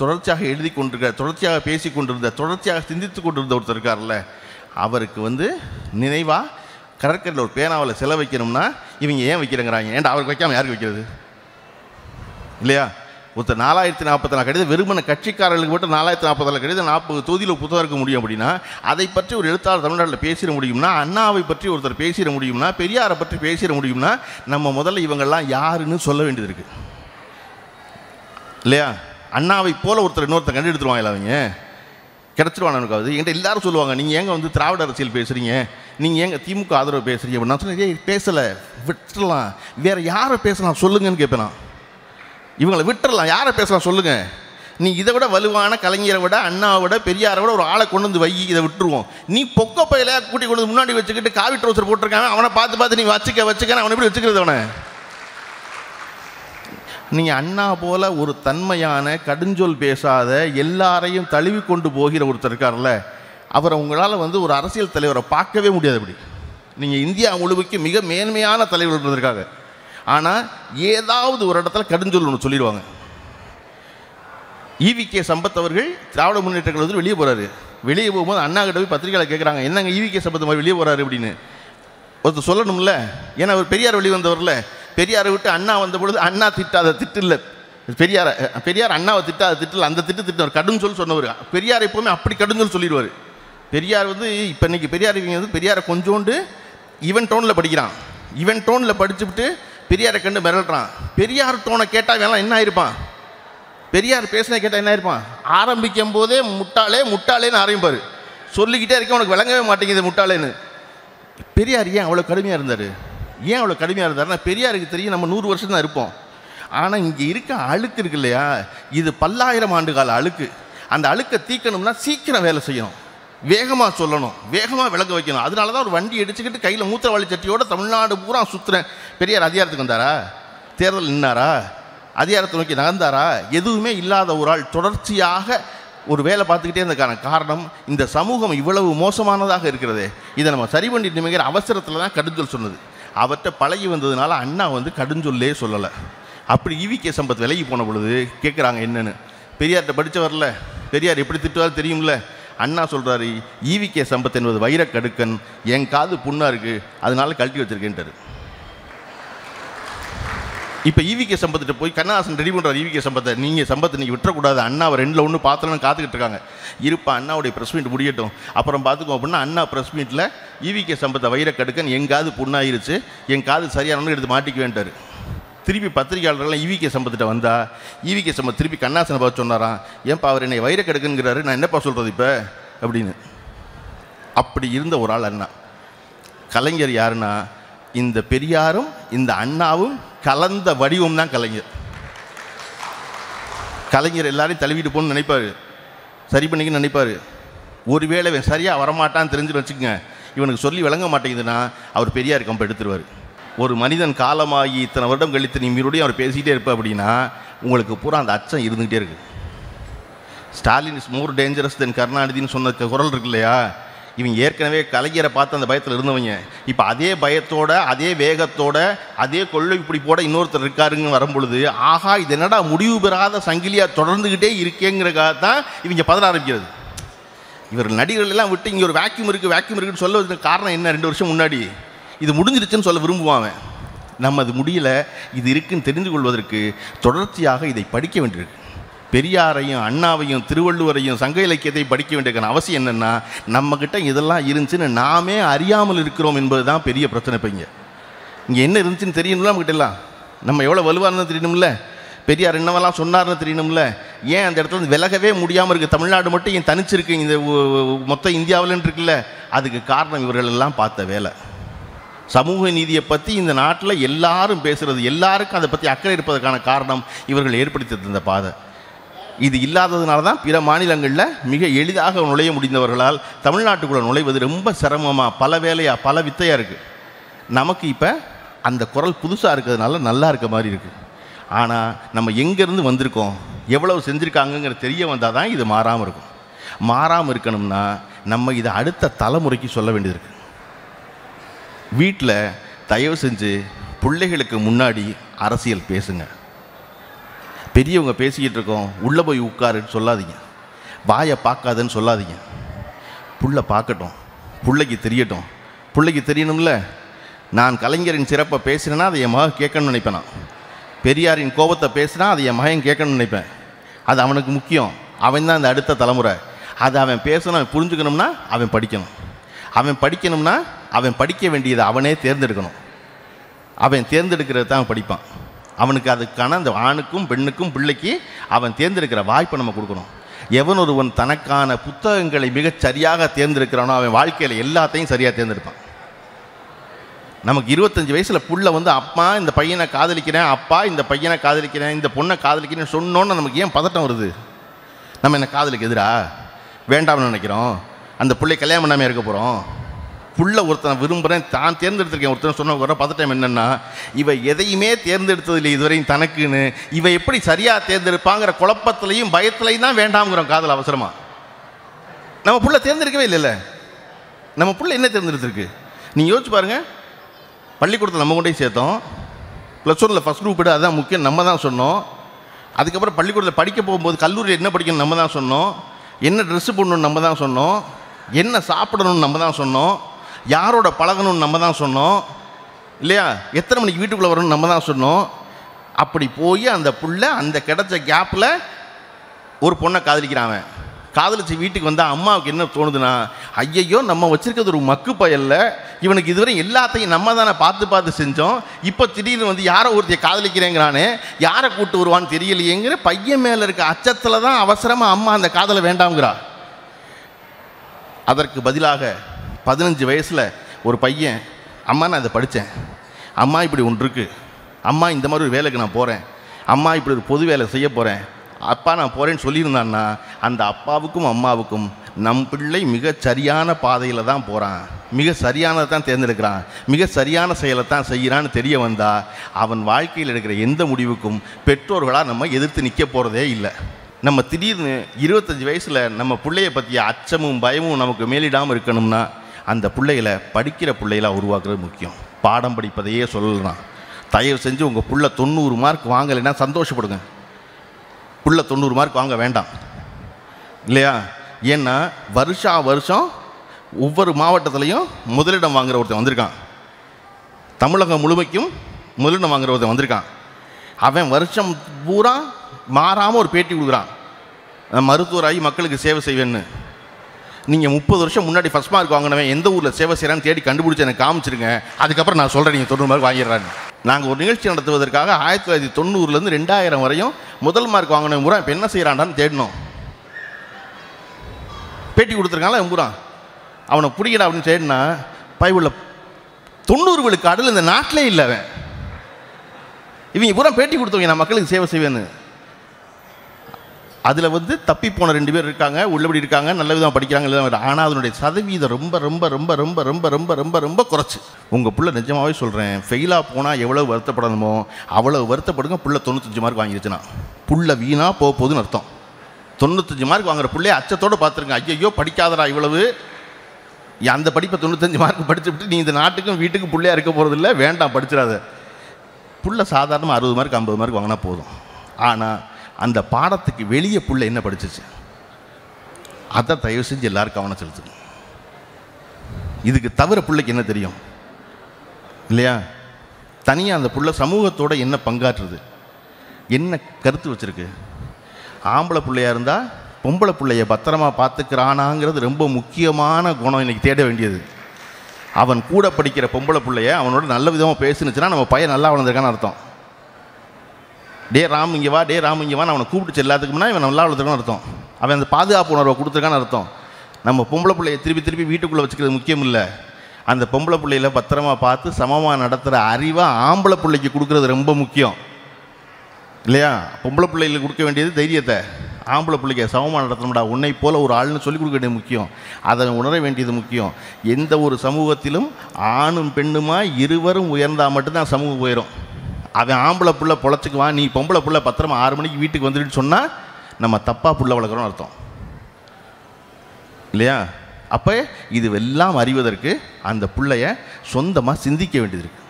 தொடர்ச்சியாக எழுதி கொண்டிருக்க தொடர்ச்சியாக பேசி கொண்டிருந்த தொடர்ச்சியாக சிந்தித்து கொண்டிருந்த ஒருத்தர் இருக்கார்ல அவருக்கு வந்து நினைவாக கடற்கரையில் ஒரு பேனாவில் செல வைக்கணும்னா இவங்க ஏன் வைக்கிறேங்கிறாங்க ஏன்டா அவருக்கு வைக்காமல் யாருக்கு வைக்கிறது இல்லையா ஒருத்தர் நாலாயிரத்தி நாற்பத்தி நாலு கடிதம் வெறுமன கட்சிக்காரர்களுக்கு மட்டும் நாலாயிரத்தி நாற்பத்தி நாலு கடிதம் நாற்பது தொகுதியில் புத்தகம் இருக்க முடியும் அப்படின்னா அதை பற்றி ஒரு எழுத்தாளர் தமிழ்நாட்டில் பேசிட முடியும்னா அண்ணாவை பற்றி ஒருத்தர் பேசிட முடியும்னா பெரியாரை பற்றி பேசிட முடியும்னா நம்ம முதல்ல இவங்கெல்லாம் யாருன்னு சொல்ல வேண்டியது இருக்குது இல்லையா அண்ணாவை போல ஒருத்தர் இன்னொருத்தர் கண்டெடுத்துருவாங்களா அவங்க கிடச்சிருவான் எனக்கு அது என்கிட்ட எல்லாரும் சொல்லுவாங்க நீங்கள் ஏங்க வந்து திராவிட அரசியல் பேசுகிறீங்க நீங்கள் ஏங்க திமுக ஆதரவு பேசுகிறீங்க அப்படின்னு நான் சொன்னேன் பேசலை விட்டுறலாம் வேறு யாரை பேசலாம் சொல்லுங்கன்னு கேட்பேனா இவங்களை விட்டுடலாம் யாரை பேசலாம் சொல்லுங்கள் நீ இதை விட வலுவான கலைஞரை விட அண்ணாவை விட பெரியாரை விட ஒரு ஆளை கொண்டு வந்து வை இதை விட்டுருவோம் நீ பொக்க பயில கூட்டி கொண்டு முன்னாடி வச்சுக்கிட்டு காவி ட்ரௌசர் போட்டிருக்காங்க அவனை பார்த்து பார்த்து நீ வச்சுக்க வச்சுக்க அவனை எப்படி வச்சுக்கிறது அவனை நீங்கள் அண்ணா போல ஒரு தன்மையான கடுஞ்சொல் பேசாத எல்லாரையும் தழுவி கொண்டு போகிற ஒருத்தர் இருக்கார்ல அவரை உங்களால் வந்து ஒரு அரசியல் தலைவரை பார்க்கவே முடியாது அப்படி நீங்கள் இந்தியா முழுவதுக்கு மிக மேன்மையான தலைவர் இருந்திருக்காங்க ஆனால் ஏதாவது ஒரு இடத்துல கடுஞ்சொல் ஒன்று சொல்லிடுவாங்க இவி e கே சம்பத் அவர்கள் திராவிட முன்னேற்ற கழகத்தில் வெளியே போகிறாரு வெளியே போகும்போது அண்ணா கிட்ட போய் பத்திரிகையில் கேட்குறாங்க என்னங்க இவி e கே சம்பத் மாதிரி வெளியே போகிறாரு அப்படின்னு ஒருத்தர் சொல்லணும்ல ஏன்னா அவர் பெரியார் வெளியே வந்தவரில் பெரியாரை விட்டு அண்ணா வந்த பொழுது அண்ணா திட்டாத திட்டு இல்லை பெரியார் பெரியார் அண்ணாவை திட்டாத திட்டில் அந்த திட்டு திட்டினார் கடும் சொல் சொன்னவர் பெரியார் எப்போவுமே அப்படி கடும் சொல் சொல்லிடுவார் பெரியார் வந்து இப்போ இன்றைக்கி பெரியார் இவங்க வந்து பெரியாரை கொஞ்சோண்டு இவன் டோனில் படிக்கிறான் இவன் டோனில் படிச்சுவிட்டு பெரியாரை கண்டு மிரட்டுறான் பெரியார் டோனை கேட்டால் வேணாம் என்ன ஆயிருப்பான் பெரியார் பேசினா கேட்டால் என்ன ஆயிருப்பான் ஆரம்பிக்கும் போதே முட்டாளே முட்டாளேன்னு ஆரம்பிப்பார் சொல்லிக்கிட்டே இருக்க உனக்கு விளங்கவே மாட்டேங்குது முட்டாளேன்னு பெரியார் ஏன் அவ்வளோ கடுமையாக இருந்தார் ஏன் அவ்வளோ கடுமையாக இருந்தார்னா பெரியாருக்கு தெரியும் நம்ம நூறு வருஷம் தான் இருப்போம் ஆனால் இங்கே இருக்க அழுக்கு இருக்கு இல்லையா இது பல்லாயிரம் ஆண்டு கால அழுக்கு அந்த அழுக்கை தீக்கணும்னா சீக்கிரம் வேலை செய்யணும் வேகமாக சொல்லணும் வேகமாக விளக்க வைக்கணும் அதனால தான் ஒரு வண்டி அடிச்சுக்கிட்டு கையில் மூத்திரவாளி சட்டியோடு தமிழ்நாடு பூரா சுற்றுறேன் பெரியார் அதிகாரத்துக்கு வந்தாரா தேர்தல் நின்னாரா அதிகாரத்தை நோக்கி நகர்ந்தாரா எதுவுமே இல்லாத ஒரு ஆள் தொடர்ச்சியாக ஒரு வேலை பார்த்துக்கிட்டே இருந்ததுக்கான காரணம் இந்த சமூகம் இவ்வளவு மோசமானதாக இருக்கிறது இதை நம்ம சரி பண்ணிட்டு அவசரத்தில் தான் கடுதல் சொன்னது அவர்கிட்ட பழகி வந்ததுனால அண்ணா வந்து கடுஞ்சொல்லே சொல்லலை அப்படி ஈவிகே சம்பத் விலகி போன பொழுது கேட்குறாங்க என்னென்னு பெரியார்கிட்ட படித்த வரல பெரியார் எப்படி திட்டுவார் தெரியும்ல அண்ணா சொல்கிறாரு ஈவிகே சம்பத் என்பது வைரக்கடுக்கன் என் காது புண்ணாக இருக்குது அதனால கழட்டி வச்சுருக்கேன்ட்டார் இப்போ ஈவிகே e சம்பத்திட்ட போய் கண்ணாசன் ரெடி பண்ணுறாரு ஈவிகே e சம்பத்தை நீங்கள் சம்பத்தை நீங்கள் விட்டுறக்கூடாது அண்ணா அவர் ரெண்டில் ஒன்று பார்த்துலன்னு காத்துக்கிட்டு இருக்காங்க இருப்பா அண்ணாவுடைய ப்ரெஸ் மீட் முடியட்டும் அப்புறம் பார்த்துக்கோம் அப்படின்னா அண்ணா ப்ரெஸ் மீட்டில் ஈவிகே சம்பத்தை வைரக்கடுக்கன் என் காது புண்ணாயிருச்சு என் காது சரியான எடுத்து மாட்டிக்க வேண்டாரு திருப்பி பத்திரிகையாளர்கள்லாம் ஈவிகே e சம்பத்திட்ட வந்தா ஈவிகே சம்பத் திருப்பி கண்ணாசனை பார்த்து சொன்னாரான் ஏன்ப்பா அவர் என்னை வைரக்கடுக்குங்கிறாரு நான் என்னப்பா சொல்கிறது இப்போ அப்படின்னு அப்படி இருந்த ஒரு ஆள் அண்ணா கலைஞர் யாருன்னா இந்த பெரியாரும் இந்த அண்ணாவும் கலந்த வடிவம் தான் கலைஞர் கலைஞர் எல்லாரையும் தழுவிட்டு போகணும்னு நினைப்பார் சரி பண்ணிக்க நினைப்பார் ஒருவேளை இவன் சரியாக வரமாட்டான்னு தெரிஞ்சுட்டு வச்சுக்கோங்க இவனுக்கு சொல்லி விளங்க மாட்டேங்குதுன்னா அவர் பெரியார் கம்பை எடுத்துருவார் ஒரு மனிதன் காலமாகி இத்தனை வருடம் கழித்து நீ மறுபடியும் அவர் பேசிக்கிட்டே இருப்ப அப்படின்னா உங்களுக்கு பூரா அந்த அச்சம் இருந்துகிட்டே இருக்குது Stalin is more dangerous than கருணாநிதினு சொன்ன குரல் இருக்கு இல்லையா இவங்க ஏற்கனவே கலைஞரை பார்த்து அந்த பயத்தில் இருந்தவங்க இப்போ அதே பயத்தோட அதே வேகத்தோட அதே கொள்ளை போட இன்னொருத்தர் இருக்காருங்கன்னு வரும்பொழுது ஆகா இது என்னடா முடிவு பெறாத சங்கிலியாக தொடர்ந்துக்கிட்டே இருக்கேங்கிறக்காக தான் இவங்க பதற ஆரம்பிக்கிறது இவர் நடிகர்கள் எல்லாம் விட்டு இங்கே ஒரு வேக்யூம் இருக்குது வேக்யூம் இருக்குன்னு சொல்ல காரணம் என்ன ரெண்டு வருஷம் முன்னாடி இது முடிஞ்சிருச்சுன்னு சொல்ல விரும்புவான் நம்ம அது முடியலை இது இருக்குன்னு தெரிந்து கொள்வதற்கு தொடர்ச்சியாக இதை படிக்க வேண்டியிருக்கு பெரியாரையும் அண்ணாவையும் திருவள்ளுவரையும் சங்க இலக்கியத்தை படிக்க வேண்டிய அவசியம் என்னென்னா நம்மக்கிட்ட இதெல்லாம் இருந்துச்சுன்னு நாமே அறியாமல் இருக்கிறோம் என்பது தான் பெரிய பிரச்சனை இப்போ இங்கே இங்கே என்ன இருந்துச்சுன்னு தெரியணும் நம்மகிட்ட எல்லாம் நம்ம எவ்வளோ வலுவாக தெரியணும்ல பெரியார் என்னவெல்லாம் சொன்னார்னு தெரியணும்ல ஏன் அந்த இடத்துல விலகவே முடியாமல் இருக்குது தமிழ்நாடு மட்டும் ஏன் தனிச்சிருக்கு இந்த மொத்த இந்தியாவிலன்னு இருக்குல்ல அதுக்கு காரணம் இவர்களெல்லாம் பார்த்த வேலை சமூக நீதியை பற்றி இந்த நாட்டில் எல்லாரும் பேசுகிறது எல்லாருக்கும் அதை பற்றி அக்கறை இருப்பதற்கான காரணம் இவர்கள் ஏற்படுத்தி தந்த பாதை இது இல்லாததுனால தான் பிற மாநிலங்களில் மிக எளிதாக நுழைய முடிந்தவர்களால் தமிழ்நாட்டுக்குள்ளே நுழைவது ரொம்ப சிரமமாக பல வேலையாக பல வித்தையாக இருக்குது நமக்கு இப்போ அந்த குரல் புதுசாக இருக்கிறதுனால நல்லா இருக்க மாதிரி இருக்குது ஆனால் நம்ம எங்கேருந்து வந்திருக்கோம் எவ்வளவு செஞ்சுருக்காங்கிற தெரிய வந்தால் தான் இது மாறாமல் இருக்கும் மாறாமல் இருக்கணும்னா நம்ம இதை அடுத்த தலைமுறைக்கு சொல்ல இருக்குது வீட்டில் தயவு செஞ்சு பிள்ளைகளுக்கு முன்னாடி அரசியல் பேசுங்கள் பெரியவங்க பேசிக்கிட்டு இருக்கோம் உள்ளே போய் உட்காருன்னு சொல்லாதீங்க வாயை பார்க்காதுன்னு சொல்லாதீங்க புள்ள பார்க்கட்டும் பிள்ளைக்கு தெரியட்டும் பிள்ளைக்கு தெரியணும்ல நான் கலைஞரின் சிறப்பை பேசினேன்னா அதை என் மகன் கேட்கணும்னு நினைப்பேன் நான் பெரியாரின் கோபத்தை பேசுனா அதை என் மகன் கேட்கணும்னு நினைப்பேன் அது அவனுக்கு முக்கியம் அவன் தான் அந்த அடுத்த தலைமுறை அதை அவன் பேசணும் அவன் புரிஞ்சுக்கணும்னா அவன் படிக்கணும் அவன் படிக்கணும்னா அவன் படிக்க வேண்டியதை அவனே தேர்ந்தெடுக்கணும் அவன் தேர்ந்தெடுக்கிறது தான் படிப்பான் அவனுக்கு அதுக்கான அந்த ஆணுக்கும் பெண்ணுக்கும் பிள்ளைக்கு அவன் தேர்ந்தெடுக்கிற வாய்ப்பை நம்ம கொடுக்கணும் எவன் ஒருவன் தனக்கான புத்தகங்களை மிகச் சரியாக தேர்ந்தெடுக்கிறானோ அவன் வாழ்க்கையில் எல்லாத்தையும் சரியாக தேர்ந்தெடுப்பான் நமக்கு இருபத்தஞ்சி வயசில் புள்ள வந்து அப்பா இந்த பையனை காதலிக்கிறேன் அப்பா இந்த பையனை காதலிக்கிறேன் இந்த பொண்ணை காதலிக்கிறேன்னு சொன்னோன்னு நமக்கு ஏன் பதட்டம் வருது நம்ம என்ன காதலுக்கு எதிரா வேண்டாம்னு நினைக்கிறோம் அந்த பிள்ளை கல்யாணம் பண்ணாமல் இருக்க போகிறோம் புள்ள ஒருத்தனை விரும்புகிறேன் தான் தேர்ந்தெடுத்திருக்கேன் ஒருத்தன் சொன்ன ஒரு பார்த்த என்னென்னா இவை எதையுமே தேர்ந்தெடுத்ததில்லை இதுவரையும் தனக்குன்னு இவை எப்படி சரியாக தேர்ந்தெடுப்பாங்கிற குழப்பத்திலையும் பயத்திலையும் தான் வேண்டாம்ங்கிறோம் காதல் அவசரமாக நம்ம புள்ள தேர்ந்தெடுக்கவே இல்லைல்ல நம்ம புள்ள என்ன தேர்ந்தெடுத்திருக்கு நீங்கள் யோசிச்சு பாருங்கள் பள்ளிக்கூடத்தில் நம்ம கொண்டே சேர்த்தோம் ப்ளஸ் ஒனில் ஃபஸ்ட் குரூப் விட அதுதான் முக்கியம் நம்ம தான் சொன்னோம் அதுக்கப்புறம் பள்ளிக்கூடத்தில் படிக்க போகும்போது கல்லூரியில் என்ன படிக்கணும் நம்ம தான் சொன்னோம் என்ன ட்ரெஸ்ஸு போடணும்னு நம்ம தான் சொன்னோம் என்ன சாப்பிடணும்னு நம்ம தான் சொன்னோம் யாரோட பழகணும்னு நம்ம தான் சொன்னோம் இல்லையா எத்தனை மணிக்கு வீட்டுக்குள்ளே வரணும்னு நம்ம தான் சொன்னோம் அப்படி போய் அந்த புள்ள அந்த கிடைச்ச கேப்பில் ஒரு பொண்ணை காதலிக்கிறான் காதலிச்சு வீட்டுக்கு வந்தால் அம்மாவுக்கு என்ன தோணுதுன்னா ஐயையோ நம்ம வச்சுருக்கிறது ஒரு மக்கு பயல்ல இவனுக்கு இதுவரை எல்லாத்தையும் நம்ம தானே பார்த்து பார்த்து செஞ்சோம் இப்போ திடீர்னு வந்து யாரை ஒருத்தையை காதலிக்கிறேங்கிறானே யாரை கூப்பிட்டு வருவான்னு தெரியலையேங்கிற பையன் மேலே இருக்க அச்சத்தில் தான் அவசரமாக அம்மா அந்த காதலை வேண்டாம்ங்கிறா அதற்கு பதிலாக பதினஞ்சு வயசில் ஒரு பையன் அம்மா நான் இதை படித்தேன் அம்மா இப்படி ஒன்று இருக்குது அம்மா இந்த மாதிரி ஒரு வேலைக்கு நான் போகிறேன் அம்மா இப்படி ஒரு பொது வேலை செய்ய போகிறேன் அப்பா நான் போகிறேன்னு சொல்லியிருந்தான்னா அந்த அப்பாவுக்கும் அம்மாவுக்கும் நம் பிள்ளை மிக சரியான பாதையில் தான் போகிறான் மிக சரியானதை தான் தேர்ந்தெடுக்கிறான் மிக சரியான செயலை தான் செய்கிறான்னு தெரிய வந்தால் அவன் வாழ்க்கையில் எடுக்கிற எந்த முடிவுக்கும் பெற்றோர்களாக நம்ம எதிர்த்து நிற்க போகிறதே இல்லை நம்ம திடீர்னு இருபத்தஞ்சி வயசில் நம்ம பிள்ளைய பற்றிய அச்சமும் பயமும் நமக்கு மேலிடாமல் இருக்கணும்னா அந்த பிள்ளைகளை படிக்கிற பிள்ளைகளாக உருவாக்குறது முக்கியம் பாடம் படிப்பதையே சொல்லலாம் தயவு செஞ்சு உங்கள் புள்ள தொண்ணூறு மார்க் வாங்கலைன்னா சந்தோஷப்படுங்க புள்ள தொண்ணூறு மார்க் வாங்க வேண்டாம் இல்லையா ஏன்னா வருஷா வருஷம் ஒவ்வொரு மாவட்டத்துலேயும் முதலிடம் வாங்குற ஒருத்தன் வந்திருக்கான் தமிழகம் முழுமைக்கும் முதலிடம் வாங்குற ஒருத்தன் வந்திருக்கான் அவன் வருஷம் பூரா மாறாமல் ஒரு பேட்டி கொடுக்குறான் மருத்துவராகி மக்களுக்கு சேவை செய்வேன்னு நீங்கள் முப்பது வருஷம் முன்னாடி ஃபஸ்ட் மார்க் வாங்கினவன் எந்த ஊரில் சேவை செய்கிறான்னு தேடி கண்டுபிடிச்சி எனக்கு காமிச்சிருங்க அதுக்கப்புறம் நான் சொல்கிறேன் நீங்கள் தொண்ணூறு மார்க் வாங்கிடுறான்னு நாங்கள் ஒரு நிகழ்ச்சி நடத்துவதற்காக ஆயிரத்தி தொள்ளாயிரத்தி தொண்ணூறுலேருந்து ரெண்டாயிரம் வரையும் முதல் மார்க் வாங்கின முறை இப்போ என்ன செய்கிறான்டான்னு தேடினோம் பேட்டி கொடுத்துருக்காங்களா எம்புறான் அவனை பிடிக்கடா அப்படின்னு தேடினா பைபிளில் தொண்ணூறு விழுக்காடுல இந்த நாட்டிலே இல்லை அவன் இவங்க பூரா பேட்டி கொடுத்தவங்க நான் மக்களுக்கு சேவை செய்வேன்னு அதில் வந்து தப்பி போன ரெண்டு பேர் இருக்காங்க உள்ளபடி இருக்காங்க நல்ல விதமாக படிக்கிறாங்க ஆனால் அதனுடைய சதவீதம் ரொம்ப ரொம்ப ரொம்ப ரொம்ப ரொம்ப ரொம்ப ரொம்ப ரொம்ப குறைச்சி உங்கள் பிள்ளை நிஜமாகவே சொல்கிறேன் ஃபெயிலாக போனால் எவ்வளோ வருத்தப்படணுமோ அவ்வளோ வருத்தப்படுங்க பிள்ளை தொண்ணூத்தஞ்சு மார்க் வாங்கிடுச்சுன்னா புள்ள வீணாக போக போகுதுன்னு அர்த்தம் தொண்ணூத்தஞ்சு மார்க் வாங்குற பிள்ளைய அச்சத்தோடு பார்த்துருங்க ஐயையோ படிக்காதடா இவ்வளவு அந்த படிப்பை தொண்ணூத்தஞ்சு மார்க் படிச்சுட்டு நீ இந்த நாட்டுக்கும் வீட்டுக்கும் பிள்ளையாக இருக்க போகிறது இல்லை வேண்டாம் படிச்சிடாத புள்ள சாதாரணமாக அறுபது மார்க் ஐம்பது மார்க் வாங்கினா போதும் ஆனால் அந்த பாடத்துக்கு வெளியே புள்ள என்ன படிச்சிச்சு அதை தயவு செஞ்சு எல்லோரும் கவனம் செலுத்துங்க இதுக்கு தவிர பிள்ளைக்கு என்ன தெரியும் இல்லையா தனியாக அந்த புள்ள சமூகத்தோட என்ன பங்காற்றுது என்ன கருத்து வச்சுருக்கு ஆம்பளை பிள்ளையாக இருந்தால் பொம்பளை பிள்ளைய பத்திரமா பார்த்துக்கிறானாங்கிறது ரொம்ப முக்கியமான குணம் இன்றைக்கி தேட வேண்டியது அவன் கூட படிக்கிற பொம்பளை பிள்ளைய அவனோட நல்ல விதமாக பேசுனுச்சுன்னா நம்ம பையன் நல்லா வளர்ந்துருக்கான்னு அர்த்தம் டே ராம் இங்கே வா டே ராம் இங்கே வா அவனை கூப்பிட்டு எல்லாத்துக்கும்னா இவன் நல்லா வளர்த்துருக்கான்னு அர்த்தம் அவன் அந்த பாதுகாப்பு உணர்வை கொடுத்துருக்கான்னு அர்த்தம் நம்ம பொம்பளை பிள்ளையை திருப்பி திருப்பி வீட்டுக்குள்ளே வச்சுக்கிறது முக்கியம் இல்லை அந்த பொம்பளை பிள்ளையில பத்திரமா பார்த்து சமமாக நடத்துகிற அறிவாக ஆம்பளை பிள்ளைக்கு கொடுக்குறது ரொம்ப முக்கியம் இல்லையா பொம்பளை பிள்ளைகளுக்கு கொடுக்க வேண்டியது தைரியத்தை ஆம்பளை பிள்ளைக்கு சமமாக நடத்தணும்டா உன்னை போல் ஒரு ஆள்னு சொல்லிக் கொடுக்க வேண்டியது முக்கியம் அதை உணர வேண்டியது முக்கியம் எந்த ஒரு சமூகத்திலும் ஆணும் பெண்ணுமா இருவரும் உயர்ந்தால் மட்டும்தான் சமூகம் உயரும் அவன் ஆம்பளை புள்ள பொழைச்சிக்குவான் நீ பொம்பளை புள்ள பத்திரமா ஆறு மணிக்கு வீட்டுக்கு வந்துடுன்னு சொன்னால் நம்ம தப்பாக புள்ள வளர்க்குறோம்னு அர்த்தம் இல்லையா அப்போ இது எல்லாம் அறிவதற்கு அந்த பிள்ளைய சொந்தமாக சிந்திக்க வேண்டியது இருக்குது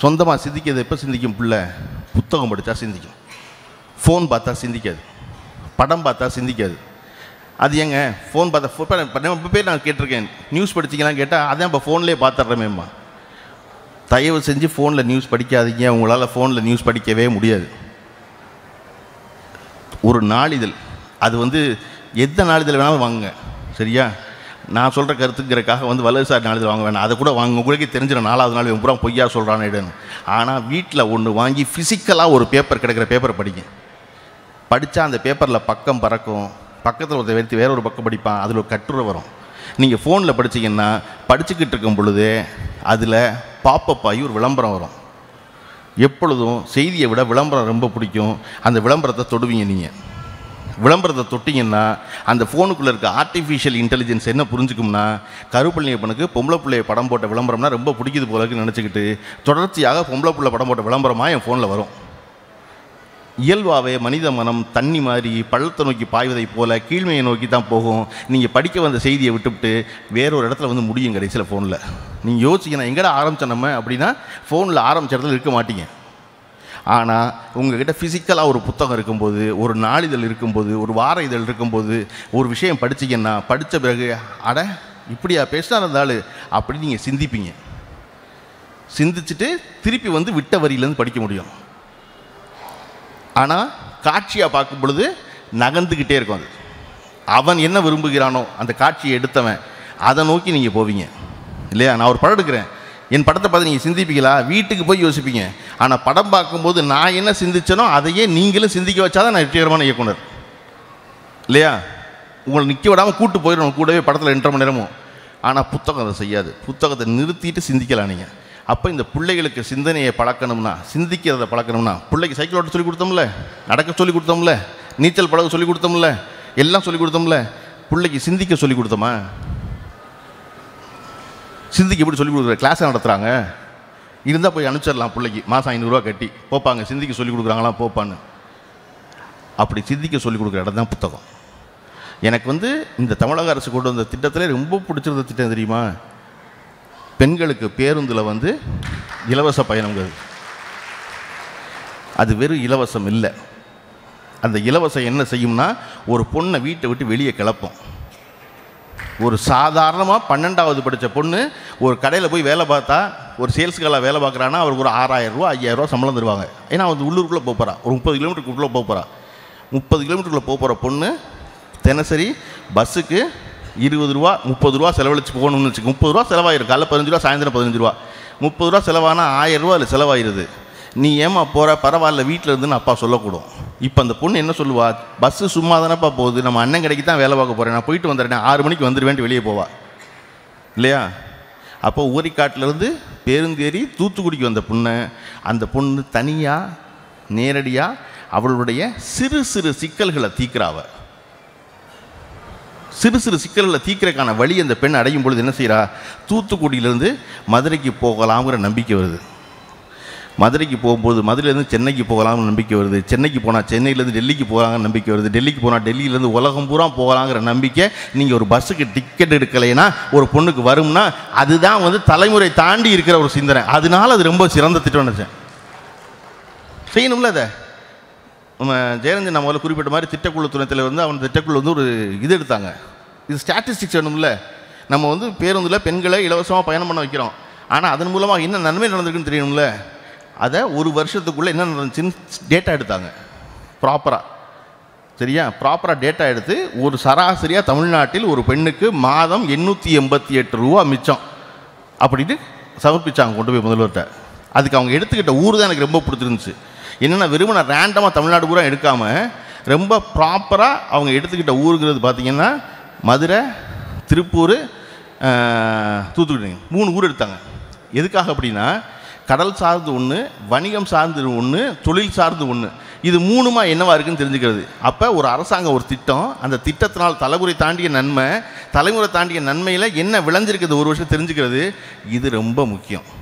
சொந்தமாக சிந்திக்கிறது எப்போ சிந்திக்கும் பிள்ளை புத்தகம் படித்தா சிந்திக்கும் ஃபோன் பார்த்தா சிந்திக்காது படம் பார்த்தா சிந்திக்காது அது ஏங்க ஃபோன் பார்த்தா இப்போ பேர் நான் கேட்டிருக்கேன் நியூஸ் படிச்சிங்கலாம் கேட்டால் அதான் இப்போ ஃபோன்லேயே பார்த்துட்றேமேம்மா தயவு செஞ்சு ஃபோனில் நியூஸ் படிக்காதீங்க உங்களால் ஃபோனில் நியூஸ் படிக்கவே முடியாது ஒரு நாளிதழ் அது வந்து எந்த நாளிதழ் வேணாலும் வாங்குங்க சரியா நான் சொல்கிற கருத்துங்கிறக்காக வந்து வல்லரசாரி நாளிதழ் வாங்க வேணாம் அதை கூட வாங்க உங்களுக்கே தெரிஞ்சிடும் நாலாவது நாள் இவன் பூரா பொய்யா சொல்கிறான்னு ஆனால் வீட்டில் ஒன்று வாங்கி ஃபிசிக்கலாக ஒரு பேப்பர் கிடைக்கிற பேப்பர் படிங்க படித்தா அந்த பேப்பரில் பக்கம் பறக்கும் பக்கத்தில் ஒருத்தர் எடுத்து வேற ஒரு பக்கம் படிப்பான் அதில் ஒரு கட்டுரை வரும் நீங்கள் ஃபோனில் படிச்சிங்கன்னா படிச்சுக்கிட்டு இருக்கும் பொழுதே அதில் பாப்பப் ஆகி ஒரு விளம்பரம் வரும் எப்பொழுதும் செய்தியை விட விளம்பரம் ரொம்ப பிடிக்கும் அந்த விளம்பரத்தை தொடுவீங்க நீங்கள் விளம்பரத்தை தொட்டிங்கன்னா அந்த ஃபோனுக்குள்ளே இருக்க ஆர்டிஃபிஷியல் இன்டெலிஜென்ஸ் என்ன புரிஞ்சுக்கும்னா கருப்பள்ளியப்பனுக்கு பொம்பளை பிள்ளைய படம் போட்ட விளம்பரம்னா ரொம்ப பிடிக்குது போலக்கு நினச்சிக்கிட்டு தொடர்ச்சியாக பொம்பளை பிள்ளை படம் போட்ட விளம்பரமாக என் ஃபோனில் வரும் இயல்பாகவே மனித மனம் தண்ணி மாதிரி பள்ளத்தை நோக்கி பாய்வதைப் போல் கீழ்மையை நோக்கி தான் போகும் நீங்கள் படிக்க வந்த செய்தியை விட்டுவிட்டு வேறொரு இடத்துல வந்து முடியும் கடைசியில் ஃபோனில் நீங்கள் யோசிக்கணும் எங்கடா ஆரம்பித்த நம்ம அப்படின்னா ஃபோனில் ஆரம்பித்த இடத்துல இருக்க மாட்டீங்க ஆனால் உங்ககிட்ட ஃபிசிக்கலாக ஒரு புத்தகம் இருக்கும்போது ஒரு நாளிதழ் இருக்கும்போது ஒரு வார இதழ் இருக்கும்போது ஒரு விஷயம் படிச்சிங்கன்னா படித்த பிறகு அட இப்படியா பேசினா இருந்தாலும் அப்படின்னு நீங்கள் சிந்திப்பீங்க சிந்திச்சுட்டு திருப்பி வந்து விட்ட வரியிலேருந்து படிக்க முடியும் ஆனால் காட்சியாக பார்க்கும் பொழுது நகர்ந்துக்கிட்டே இருக்கும் அது அவன் என்ன விரும்புகிறானோ அந்த காட்சியை எடுத்தவன் அதை நோக்கி நீங்கள் போவீங்க இல்லையா நான் ஒரு படம் எடுக்கிறேன் என் படத்தை பார்த்து நீங்கள் சிந்திப்பீங்களா வீட்டுக்கு போய் யோசிப்பீங்க ஆனால் படம் பார்க்கும்போது நான் என்ன சிந்திச்சனோ அதையே நீங்களும் சிந்திக்க வச்சா தான் நான் வெற்றிகரமான இயக்குனர் இல்லையா உங்களை நிற்க விடாமல் கூட்டு போயிடும் கூடவே படத்தில் ரெண்டரை மணி நேரமும் ஆனால் புத்தகம் அதை செய்யாது புத்தகத்தை நிறுத்திட்டு சிந்திக்கலாம் நீங்கள் அப்போ இந்த பிள்ளைகளுக்கு சிந்தனையை பழக்கணும்னா சிந்திக்கிறத பழக்கணும்னா பிள்ளைக்கு சைக்கிள் ஓட்ட சொல்லி கொடுத்தோம்ல நடக்க சொல்லிக் கொடுத்தோம்ல நீச்சல் பழக சொல்லிக் கொடுத்தோம்ல எல்லாம் சொல்லிக் கொடுத்தோம்ல பிள்ளைக்கு சிந்திக்க சொல்லிக் கொடுத்தோமா சிந்திக்க எப்படி சொல்லிக் கொடுக்குற கிளாஸை நடத்துகிறாங்க இருந்தால் போய் அனுப்பிச்சிடலாம் பிள்ளைக்கு மாதம் ஐநூறுரூவா கட்டி போப்பாங்க சிந்திக்க சொல்லிக் கொடுக்குறாங்களாம் போப்பான்னு அப்படி சிந்திக்க சொல்லிக் கொடுக்குற இடம் தான் புத்தகம் எனக்கு வந்து இந்த தமிழக அரசு கொண்டு வந்த திட்டத்தில் ரொம்ப பிடிச்சிருந்த திட்டம் தெரியுமா பெண்களுக்கு பேருந்தில் வந்து இலவச பயணங்கள் அது வெறும் இலவசம் இல்லை அந்த இலவசம் என்ன செய்யும்னா ஒரு பொண்ணை வீட்டை விட்டு வெளியே கிளப்போம் ஒரு சாதாரணமாக பன்னெண்டாவது படித்த பொண்ணு ஒரு கடையில் போய் வேலை பார்த்தா ஒரு சேல்ஸுக்கெல்லாம் வேலை பார்க்குறான்னா அவருக்கு ஒரு ஆறாயிரரூவா ஐயாயிரரூவா சம்பளம் தருவாங்க ஏன்னா அவன் உள்ளூருக்குள்ளே போகிறா ஒரு முப்பது கிலோமீட்டருக்குள்ளே போகிறா முப்பது கிலோமீட்டருக்குள்ளே போக போகிற பொண்ணு தினசரி பஸ்ஸுக்கு இருபது ரூபா முப்பது ரூபா செலவழிச்சு போகணும்னு வச்சுக்கோங்க முப்பது ரூபா செலவாயிருக்கு காலைல பதினஞ்சு ரூபா சாயந்தரம் பதினஞ்சு ரூபா முப்பது ரூபா செலவானால் ஆயிரம் ரூபா அதில் செலவாயிருது நீ ஏமா போகிற பரவாயில்ல வீட்டில் இருந்துன்னு அப்பா சொல்லக்கூடும் இப்போ அந்த பொண்ணு என்ன சொல்லுவா பஸ்ஸு சும்மா தானேப்பா போகுது நம்ம அண்ணன் கடைக்கு தான் வேலை பார்க்க போகிறேன் நான் போயிட்டு வந்துடுறேன் ஆறு மணிக்கு வந்துடுவேன் வெளியே போவா இல்லையா அப்போ ஊரிக்காட்டிலேருந்து பேருந்தேறி தூத்துக்குடிக்கு வந்த பொண்ணு அந்த பொண்ணு தனியாக நேரடியாக அவளுடைய சிறு சிறு சிக்கல்களை தீக்கிறாவை சிறு சிறு சிக்கல்களை தீக்கிறக்கான வழி அந்த பெண் அடையும் பொழுது என்ன செய்கிறா தூத்துக்குடியிலேருந்து மதுரைக்கு போகலாம்ங்கிற நம்பிக்கை வருது மதுரைக்கு போகும்போது மதுரையிலேருந்து சென்னைக்கு போகலாம்னு நம்பிக்கை வருது சென்னைக்கு போனால் சென்னையிலேருந்து டெல்லிக்கு போகலாங்கிற நம்பிக்கை வருது டெல்லிக்கு போனால் டெல்லியிலேருந்து உலகம் பூரா போகலாங்கிற நம்பிக்கை நீங்கள் ஒரு பஸ்ஸுக்கு டிக்கெட் எடுக்கலைன்னா ஒரு பொண்ணுக்கு வரும்னா அதுதான் வந்து தலைமுறை தாண்டி இருக்கிற ஒரு சிந்தனை அதனால அது ரொம்ப சிறந்த திட்டம் நினச்சேன் செய்யணும்ல அதை நம்ம ஜெயரஞ்சன் நம்ம முதல்ல குறிப்பிட்ட மாதிரி திட்டக்குழு துணைத்தில் வந்து அவன் திட்டக்குழு வந்து ஒரு இது எடுத்தாங்க இது ஸ்டாட்டிஸ்டிக்ஸ் வேணும்ல நம்ம வந்து பேருந்தில் பெண்களை இலவசமாக பயணம் பண்ண வைக்கிறோம் ஆனால் அதன் மூலமாக என்ன நன்மை நடந்திருக்குன்னு தெரியணும்ல அதை ஒரு வருஷத்துக்குள்ளே என்ன நடந்துச்சுன்னு டேட்டா எடுத்தாங்க ப்ராப்பராக சரியா ப்ராப்பராக டேட்டா எடுத்து ஒரு சராசரியாக தமிழ்நாட்டில் ஒரு பெண்ணுக்கு மாதம் எண்ணூற்றி எண்பத்தி எட்டு ரூபா மிச்சம் அப்படின்னு சமர்ப்பிச்சாங்க கொண்டு போய் முதல்வர்கிட்ட அதுக்கு அவங்க எடுத்துக்கிட்ட ஊர் தான் எனக்கு ரொம்ப பிடிச்சிருந்துச்சு என்னென்னா வெறும் நான் ரேண்டமாக தமிழ்நாடு பூரா எடுக்காமல் ரொம்ப ப்ராப்பராக அவங்க எடுத்துக்கிட்ட ஊருங்கிறது பார்த்திங்கன்னா மதுரை திருப்பூர் தூத்துக்குடி மூணு ஊர் எடுத்தாங்க எதுக்காக அப்படின்னா கடல் சார்ந்து ஒன்று வணிகம் சார்ந்து ஒன்று தொழில் சார்ந்து ஒன்று இது மூணுமா என்னவா இருக்குன்னு தெரிஞ்சுக்கிறது அப்போ ஒரு அரசாங்கம் ஒரு திட்டம் அந்த திட்டத்தினால் தலைமுறை தாண்டிய நன்மை தலைமுறை தாண்டிய நன்மையில் என்ன விளைஞ்சிருக்குது ஒரு வருஷம் தெரிஞ்சுக்கிறது இது ரொம்ப முக்கியம்